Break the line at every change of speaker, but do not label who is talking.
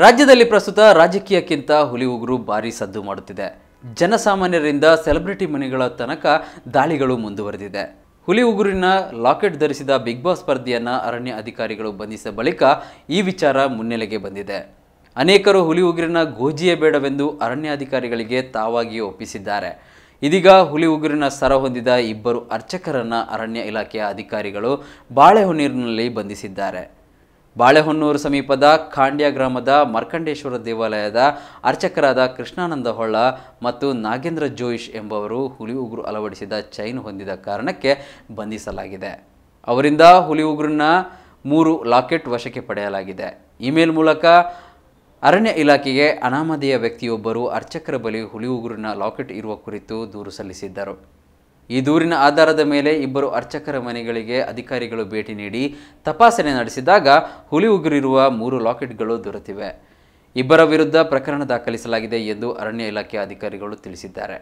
ರಾಜ್ಯದಲ್ಲಿ ಪ್ರಸ್ತುತ ರಾಜಕೀಯಕ್ಕಿಂತ ಹುಲಿ ಉಗುರು ಭಾರಿ ಸದ್ದು ಮಾಡುತ್ತಿದೆ ಜನಸಾಮಾನ್ಯರಿಂದ ಸೆಲೆಬ್ರಿಟಿ ಮನೆಗಳ ತನಕ ದಾಳಿಗಳು ಮುಂದುವರೆದಿದೆ ಹುಲಿ ಉಗುರಿನ ಲಾಕೆಟ್ ಧರಿಸಿದ ಬಿಗ್ ಬಾಸ್ ಸ್ಪರ್ಧೆಯನ್ನು ಅರಣ್ಯ ಅಧಿಕಾರಿಗಳು ಬಂಧಿಸಿದ ಬಳಿಕ ಈ ವಿಚಾರ ಮುನ್ನೆಲೆಗೆ ಬಂದಿದೆ ಅನೇಕರು ಹುಲಿ ಉಗುರಿನ ಗೋಜಿಯೇ ಬೇಡವೆಂದು ಅರಣ್ಯಾಧಿಕಾರಿಗಳಿಗೆ ತಾವಾಗಿಯೇ ಒಪ್ಪಿಸಿದ್ದಾರೆ ಇದೀಗ ಹುಲಿ ಉಗುರಿನ ಸರ ಹೊಂದಿದ ಇಬ್ಬರು ಅರ್ಚಕರನ್ನು ಅರಣ್ಯ ಇಲಾಖೆಯ ಅಧಿಕಾರಿಗಳು ಬಾಳೆಹೊನ್ನೀರಿನಲ್ಲಿ ಬಂಧಿಸಿದ್ದಾರೆ ಬಾಳೆಹೊನ್ನೂರು ಸಮೀಪದ ಖಾಂಡ್ಯ ಗ್ರಾಮದ ಮರ್ಕಂಡೇಶ್ವರ ದೇವಾಲಯದ ಅರ್ಚಕರಾದ ಕೃಷ್ಣಾನಂದ ಹೊಳ್ಳ ಮತ್ತು ನಾಗೇಂದ್ರ ಜೋಯಿಶ್ ಎಂಬವರು ಹುಲಿ ಉಗುರು ಅಳವಡಿಸಿದ ಚೈನ್ ಹೊಂದಿದ ಕಾರಣಕ್ಕೆ ಬಂಧಿಸಲಾಗಿದೆ ಅವರಿಂದ ಹುಲಿ ಉಗುರನ್ನ ಮೂರು ಲಾಕೆಟ್ ವಶಕ್ಕೆ ಪಡೆಯಲಾಗಿದೆ ಇಮೇಲ್ ಮೂಲಕ ಅರಣ್ಯ ಇಲಾಖೆಗೆ ಅನಾಮಧೇಯ ವ್ಯಕ್ತಿಯೊಬ್ಬರು ಅರ್ಚಕರ ಬಳಿ ಹುಲಿ ಉಗುರಿನ ಲಾಕೆಟ್ ಇರುವ ಕುರಿತು ದೂರು ಸಲ್ಲಿಸಿದ್ದರು ಈ ದೂರಿನ ಆಧಾರದ ಮೇಲೆ ಇಬ್ಬರು ಅರ್ಚಕರ ಮನೆಗಳಿಗೆ ಅಧಿಕಾರಿಗಳು ಭೇಟಿ ನೀಡಿ ತಪಾಸಣೆ ನಡೆಸಿದಾಗ ಹುಲಿ ಉಗುರಿರುವ ಮೂರು ಲಾಕೆಟ್ಗಳು ದೊರೆತಿವೆ ಇಬ್ಬರ ವಿರುದ್ಧ ಪ್ರಕರಣ ದಾಖಲಿಸಲಾಗಿದೆ ಎಂದು ಅರಣ್ಯ ಇಲಾಖೆ ಅಧಿಕಾರಿಗಳು ತಿಳಿಸಿದ್ದಾರೆ